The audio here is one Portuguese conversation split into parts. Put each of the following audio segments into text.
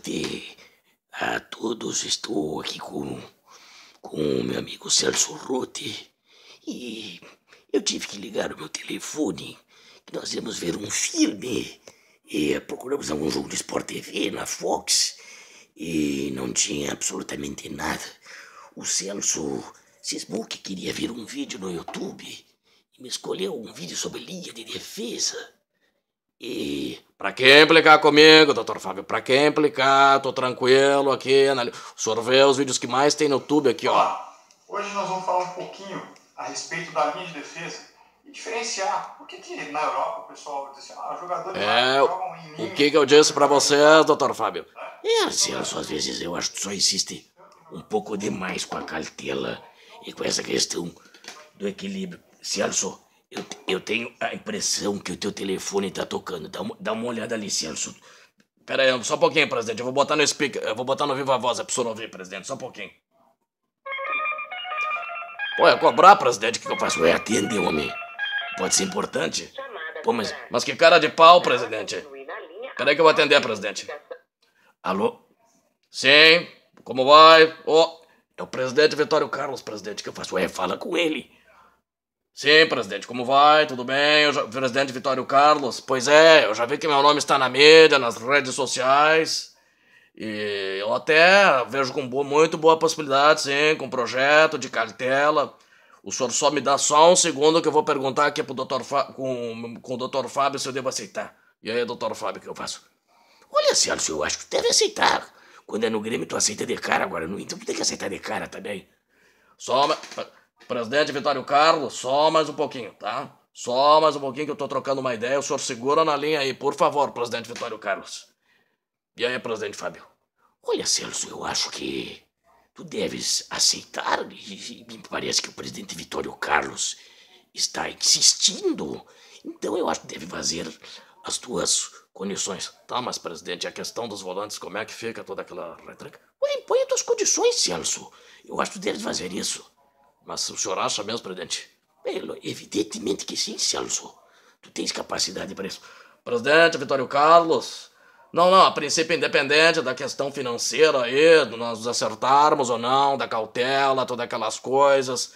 de a todos. Estou aqui com, com o meu amigo Celso Rote e eu tive que ligar o meu telefone. Que nós íamos ver um filme e procuramos algum jogo de Sport TV na Fox e não tinha absolutamente nada. O Celso cismou que queria ver um vídeo no YouTube e me escolheu um vídeo sobre linha de defesa. E para quem implicar comigo, doutor Fábio? Para quem implicar? Tô tranquilo aqui. Anal... O senhor vê os vídeos que mais tem no YouTube aqui, ó. Hoje nós vamos falar um pouquinho a respeito da linha de defesa e diferenciar o que, que na Europa o pessoal diz assim, ah, jogadores é, jogam em linha. O que, que eu disse para você, doutor Fábio? É, é Arcelso, assim, às vezes eu acho que só insiste um pouco demais com a cartela e com essa questão do equilíbrio. Celso, eu, eu tenho a impressão que o teu telefone tá tocando. Dá uma, dá uma olhada ali, Celso. Pera aí, só um pouquinho, presidente. Eu vou botar no speaker. Eu vou botar no Viva Voz, é pra não ouvir, presidente. Só um pouquinho. Pô, é cobrar, presidente, o que, eu faço? Ué, atender, homem. Pode ser importante. Pô, mas, mas que cara de pau, presidente. Peraí que eu vou atender, presidente. Alô? Sim, como vai? Ó, oh, é o presidente Vitório Carlos, presidente, O que eu faço? Ué, fala com ele. Sim, presidente, como vai? Tudo bem? Já... Presidente Vitório Carlos? Pois é, eu já vi que meu nome está na mídia, nas redes sociais. E eu até vejo com boa, muito boa possibilidade, sim, com projeto de cartela. O senhor só me dá só um segundo que eu vou perguntar aqui pro doutor com, com o doutor Fábio se eu devo aceitar. E aí, doutor Fábio, o que eu faço? Olha, senhor eu acho que deve aceitar. Quando é no Grêmio, tu aceita de cara agora. No Inter, tem que aceitar de cara também. Só uma... Presidente Vitório Carlos, só mais um pouquinho, tá? Só mais um pouquinho que eu tô trocando uma ideia. O senhor segura na linha aí, por favor, presidente Vitório Carlos. E aí, presidente Fábio? Olha, Celso, eu acho que tu deves aceitar. E, me parece que o presidente Vitório Carlos está insistindo. Então eu acho que deve fazer as tuas condições. Tá, mas, presidente, a questão dos volantes, como é que fica toda aquela retranca? Põe impõe as tuas condições, Celso. Eu acho que tu deves fazer isso. Mas o senhor acha mesmo, presidente? Pelo, evidentemente que sim, Celso. Tu tens capacidade para isso. Presidente Vitório Carlos. Não, não, a princípio, independente da questão financeira aí, de nós nos acertarmos ou não, da cautela, todas aquelas coisas,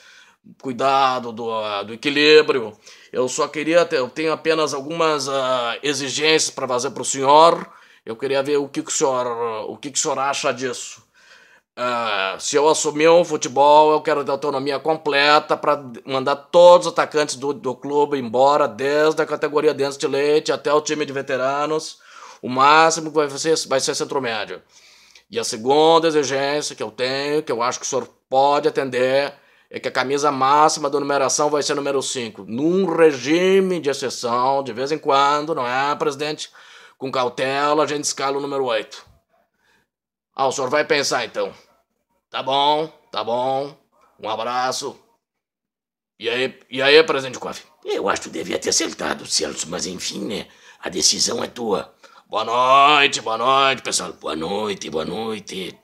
cuidado do, ah, do equilíbrio. Eu só queria ter, eu tenho apenas algumas uh, exigências para fazer para o senhor. Eu queria ver o que, que o senhor, ah, o que, que o senhor acha disso. É, se eu assumir um futebol, eu quero ter autonomia completa para mandar todos os atacantes do, do clube embora, desde a categoria dentro de leite até o time de veteranos. O máximo que vai ser, vai ser centro médio. E a segunda exigência que eu tenho, que eu acho que o senhor pode atender, é que a camisa máxima da numeração vai ser número 5. Num regime de exceção, de vez em quando, não é, presidente? Com cautela, a gente escala o número 8. Ah, o senhor vai pensar então. Tá bom, tá bom. Um abraço. E aí, e aí, presidente Coffee? Eu acho que devia ter acertado, Celso, mas enfim, né? A decisão é tua. Boa noite, boa noite, pessoal. Boa noite, boa noite.